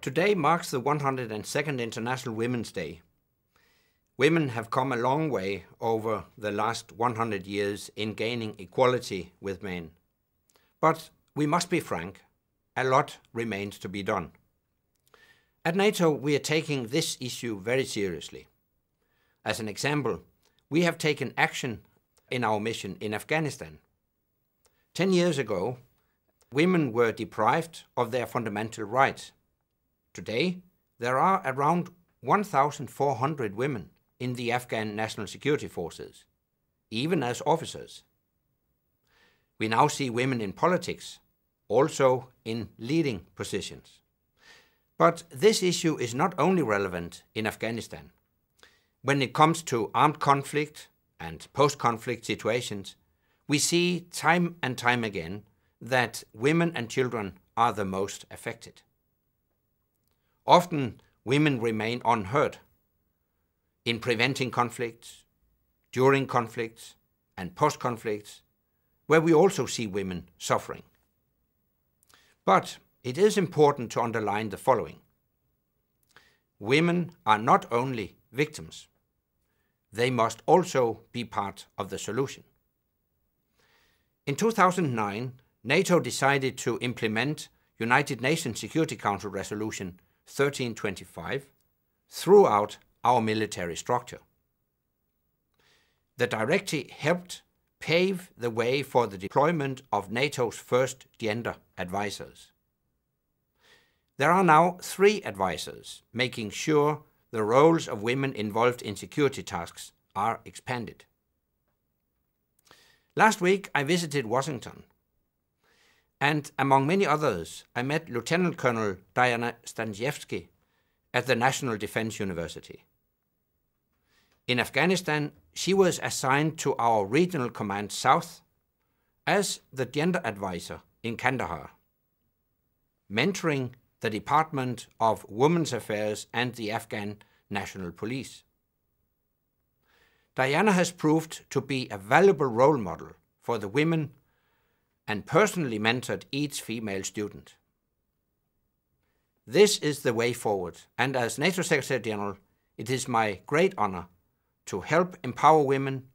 Today marks the 102nd International Women's Day. Women have come a long way over the last 100 years in gaining equality with men. But we must be frank, a lot remains to be done. At NATO, we are taking this issue very seriously. As an example, we have taken action in our mission in Afghanistan. Ten years ago, women were deprived of their fundamental rights Today, there are around 1,400 women in the Afghan National Security Forces, even as officers. We now see women in politics, also in leading positions. But this issue is not only relevant in Afghanistan. When it comes to armed conflict and post-conflict situations, we see time and time again that women and children are the most affected. Often women remain unheard in preventing conflicts, during conflicts, and post conflicts, where we also see women suffering. But it is important to underline the following Women are not only victims, they must also be part of the solution. In 2009, NATO decided to implement United Nations Security Council Resolution 1325 throughout our military structure. The directive helped pave the way for the deployment of NATO's first gender advisors. There are now three advisors making sure the roles of women involved in security tasks are expanded. Last week I visited Washington and among many others, I met Lieutenant Colonel Diana Stanjevsky at the National Defense University. In Afghanistan, she was assigned to our Regional Command South as the gender advisor in Kandahar, mentoring the Department of Women's Affairs and the Afghan National Police. Diana has proved to be a valuable role model for the women and personally mentored each female student. This is the way forward, and as NATO Secretary General, it is my great honor to help empower women,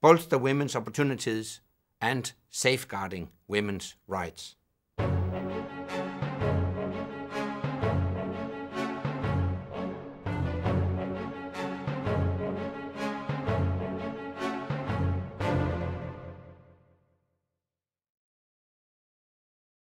bolster women's opportunities, and safeguarding women's rights.